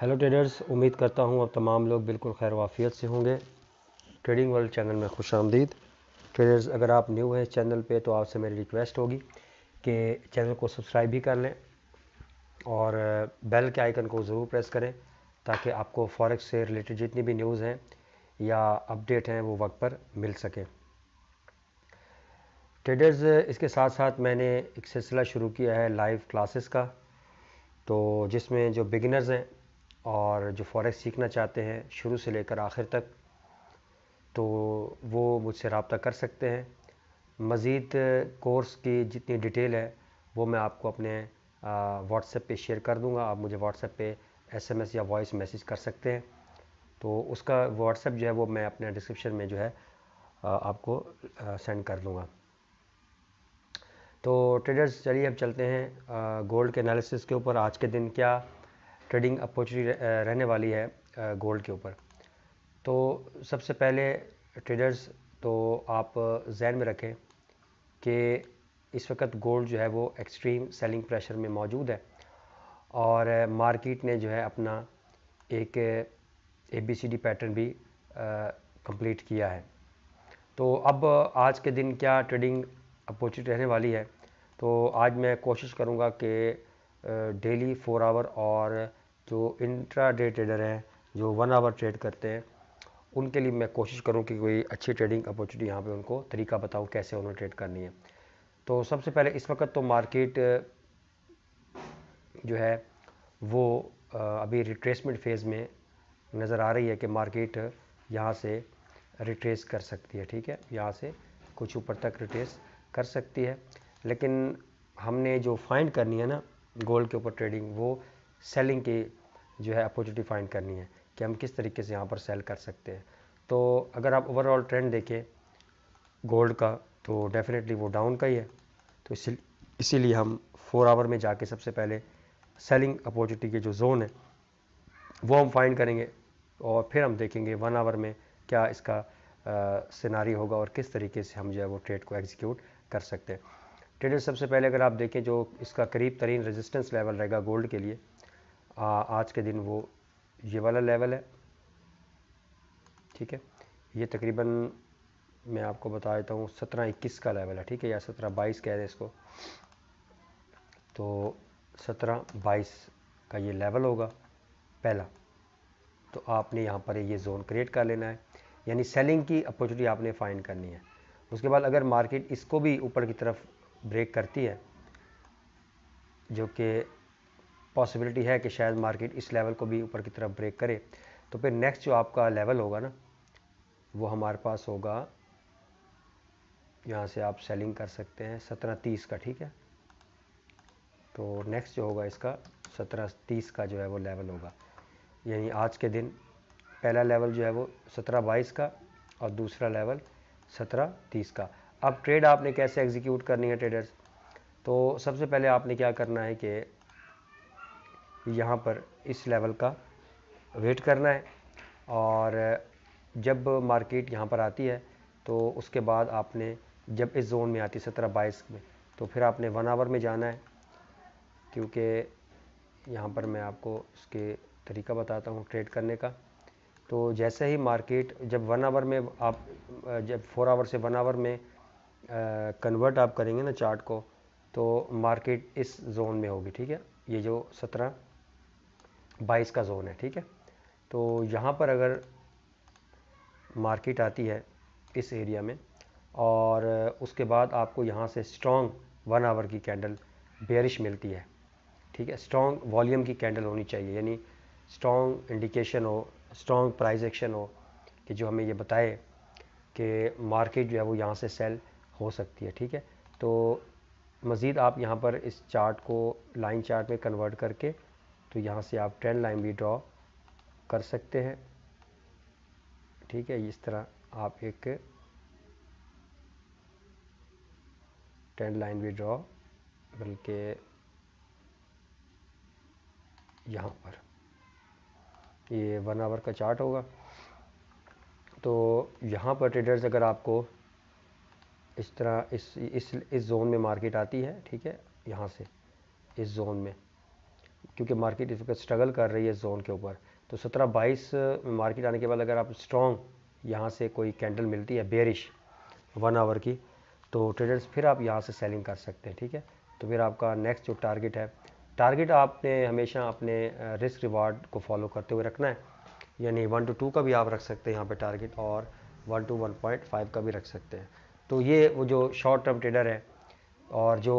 hello traders उम्मीद करता हूँ अब तमाम लोग बिल्कुल खैर वाफियत से होंगे ट्रेडिंग वर्ल्ड चैनल में खुश आमदीद ट्रेडर्स अगर आप न्यू हैं चैनल पे तो आपसे मेरी रिक्वेस्ट होगी कि चैनल को सब्सक्राइब भी कर लें और बेल के आइकन को ज़रूर प्रेस करें ताकि आपको फॉरेक्स से रिलेटेड जितनी भी न्यूज़ हैं या अपडेट हैं वो वक्त पर मिल सकें ट्रेडर्स इसके साथ साथ मैंने एक सिलसिला शुरू किया है लाइव क्लासेस का तो जिसमें जो बिगिनर्स हैं और जो फॉरेक्स सीखना चाहते हैं शुरू से लेकर आखिर तक तो वो मुझसे रबता कर सकते हैं मज़ीद कोर्स की जितनी डिटेल है वो मैं आपको अपने व्हाट्सएप पे शेयर कर दूंगा आप मुझे व्हाट्सएप पे एसएमएस या वॉइस मैसेज कर सकते हैं तो उसका व्हाट्सएप जो है वो मैं अपने डिस्क्रिप्शन में जो है आपको सेंड कर दूंगा तो ट्रेडर्स चलिए अब चलते हैं गोल्ड के एनालिसिस के ऊपर आज के दिन क्या ट्रेडिंग अपॉर्चुनिटी रहने वाली है गोल्ड के ऊपर तो सबसे पहले ट्रेडर्स तो आप जहन में रखें कि इस वक्त गोल्ड जो है वो एक्सट्रीम सेलिंग प्रेशर में मौजूद है और मार्केट ने जो है अपना एक A B C D pattern भी कंप्लीट किया है तो अब आज के दिन क्या ट्रेडिंग अपॉर्चुनिटी रहने वाली है तो आज मैं कोशिश करूँगा कि डेली फोर आवर और जो इंट्रा डे ट्रेडर हैं जो वन आवर ट्रेड करते हैं उनके लिए मैं कोशिश करूं कि कोई अच्छी ट्रेडिंग अपॉर्चुनिटी यहाँ पे उनको तरीका बताऊं कैसे उन्हें ट्रेड करनी है तो सबसे पहले इस वक्त तो मार्केट जो है वो अभी रिट्रेसमेंट फेज़ में नज़र आ रही है कि मार्केट यहाँ से रिट्रेस कर सकती है ठीक है यहाँ से कुछ ऊपर तक रिट्रेस कर सकती है लेकिन हमने जो फाइंड करनी है ना गोल्ड के ऊपर ट्रेडिंग वो सेलिंग की जो है अपॉर्चुनिटी फाइंड करनी है कि हम किस तरीके से यहाँ पर सेल कर सकते हैं तो अगर आप ओवरऑल ट्रेंड देखें गोल्ड का तो डेफिनेटली वो डाउन का ही है तो इसी इसीलिए हम फोर आवर में जाके सबसे पहले सेलिंग अपॉर्चुनिटी के जो जोन है वो हम फाइंड करेंगे और फिर हम देखेंगे वन आवर में क्या इसका सिनारी होगा और किस तरीके से हम जो है वो ट्रेड को एग्जीक्यूट कर सकते हैं ट्रेडर सबसे पहले अगर आप देखें जो इसका करीब तरीन रेजिस्टेंस लेवल रहेगा गोल्ड के लिए आ, आज के दिन वो ये वाला लेवल है ठीक है ये तकरीबन मैं आपको बता देता हूँ सत्रह इक्कीस का लेवल है ठीक है या सत्रह बाईस कह रहे हैं इसको तो सत्रह बाईस का ये लेवल होगा पहला तो आपने यहाँ पर ये जोन क्रिएट कर लेना है यानी सेलिंग की अपॉर्चुनिटी आपने फाइंड करनी है उसके बाद अगर मार्केट इसको भी ऊपर की तरफ ब्रेक करती है जो कि पॉसिबिलिटी है कि शायद मार्केट इस लेवल को भी ऊपर की तरफ ब्रेक करे तो फिर नेक्स्ट जो आपका लेवल होगा ना वो हमारे पास होगा यहाँ से आप सेलिंग कर सकते हैं सत्रह तीस का ठीक है तो नेक्स्ट जो होगा इसका सत्रह तीस का जो है वो लेवल होगा यानी आज के दिन पहला लेवल जो है वो सत्रह बाईस का और दूसरा लेवल सत्रह तीस का अब ट्रेड आपने कैसे एग्जीक्यूट करनी है ट्रेडर्स तो सबसे पहले आपने क्या करना है कि यहाँ पर इस लेवल का वेट करना है और जब मार्केट यहाँ पर आती है तो उसके बाद आपने जब इस जोन में आती है सत्रह बाईस में तो फिर आपने वन आवर में जाना है क्योंकि यहाँ पर मैं आपको इसके तरीका बताता हूँ ट्रेड करने का तो जैसे ही मार्केट जब वन आवर में आप जब फोर आवर से वन आवर में कन्वर्ट आप करेंगे ना चार्ट को तो मार्केट इस जोन में होगी ठीक है ये जो सत्रह बाईस का जोन है ठीक है तो यहाँ पर अगर मार्केट आती है इस एरिया में और उसके बाद आपको यहाँ से स्ट्रॉन्ग वन आवर की कैंडल बेरिश मिलती है ठीक है स्ट्रॉन्ग वॉल्यूम की कैंडल होनी चाहिए यानी स्ट्रॉन्ग इंडिकेशन हो स्ट्रॉन्ग प्राइज एक्शन हो कि जो हमें ये बताए कि मार्केट जो है वो यहाँ से सेल हो सकती है ठीक है तो मज़ीद आप यहाँ पर इस चार्ट को लाइन चार्ट में कन्वर्ट करके तो यहाँ से आप ट्रेंड लाइन भी ड्रॉ कर सकते हैं ठीक है इस तरह आप एक ट्रेंड लाइन भी ड्रॉ बल्कि यहाँ पर ये वन आवर का चार्ट होगा तो यहाँ पर ट्रेडर्स अगर आपको इस तरह इस इस इस जोन में मार्केट आती है ठीक है यहाँ से इस जोन में क्योंकि मार्केट इस वक्त स्ट्रगल कर रही है इस जोन के ऊपर तो सत्रह बाईस मार्केट आने के बाद अगर आप स्ट्रॉन्ग यहाँ से कोई कैंडल मिलती है बेरिश वन आवर की तो ट्रेडर्स फिर आप यहाँ से सेलिंग कर सकते हैं ठीक है तो फिर आपका नेक्स्ट जो टारगेट है टारगेट आपने हमेशा अपने रिस्क रिवार्ड को फॉलो करते हुए रखना है यानी वन टू टू का भी आप रख सकते हैं यहाँ पर टारगेट और one two one point five का भी रख सकते हैं तो ये वो जो शॉर्ट टर्म ट्रेडर है और जो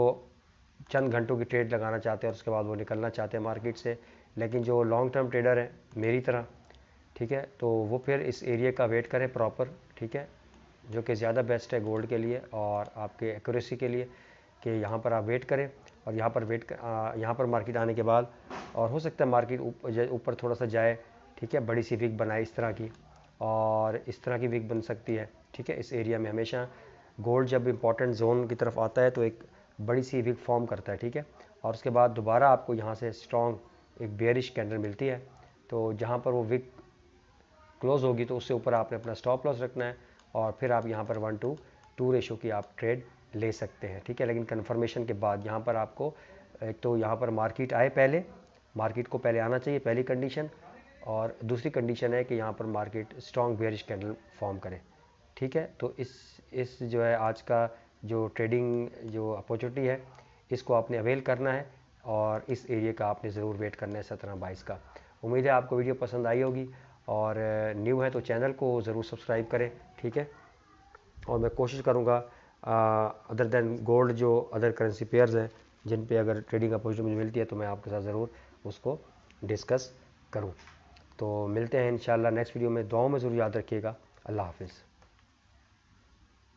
चंद घंटों की ट्रेड लगाना चाहते हैं और उसके बाद वो निकलना चाहते हैं मार्केट से लेकिन जो लॉन्ग टर्म ट्रेडर हैं मेरी तरह ठीक है तो वो फिर इस एरिया का वेट करें प्रॉपर ठीक है जो कि ज़्यादा बेस्ट है गोल्ड के लिए और आपके एक्यूरेसी के लिए कि यहाँ पर आप वेट करें और यहाँ पर वेट यहाँ पर मार्केट आने के बाद और हो सकता है मार्केट ऊपर उप, थोड़ा सा जाए ठीक है बड़ी सी विक बनाए इस तरह की और इस तरह की विक बन सकती है ठीक है इस एरिया में हमेशा गोल्ड जब इंपॉर्टेंट जोन की तरफ आता है तो एक बड़ी सी विक फॉर्म करता है ठीक है और उसके बाद दोबारा आपको यहाँ से स्ट्रॉन्ग एक बेरिश कैंडल मिलती है तो जहाँ पर वो विक क्लोज होगी तो उससे ऊपर आपने अपना स्टॉप लॉस रखना है और फिर आप यहाँ पर वन टू टू रेशो की आप ट्रेड ले सकते हैं ठीक है लेकिन कन्फर्मेशन के बाद यहाँ पर आपको एक तो यहाँ पर मार्केट आए पहले मार्केट को पहले आना चाहिए पहली कंडीशन और दूसरी कंडीशन है कि यहाँ पर market strong bearish candle form करें ठीक है तो इस इस जो है आज का जो ट्रेडिंग जो अपॉर्चुनिटी है इसको आपने अवेल करना है और इस एरिया का आपने ज़रूर वेट करना है सत्रह बाईस का उम्मीद है आपको वीडियो पसंद आई होगी और न्यू है तो चैनल को ज़रूर सब्सक्राइब करें ठीक है और मैं कोशिश करूँगा अदर देन गोल्ड जो अदर करेंसी पेयर्स हैं जिन पे अगर ट्रेडिंग अपॉर्चुनिटी मुझे मिलती है तो मैं आपके साथ ज़रूर उसको डिस्कस करूँ तो मिलते हैं इन नेक्स्ट वीडियो में दुआओं में ज़रूर याद रखिएगा अल्लाह हाफिज़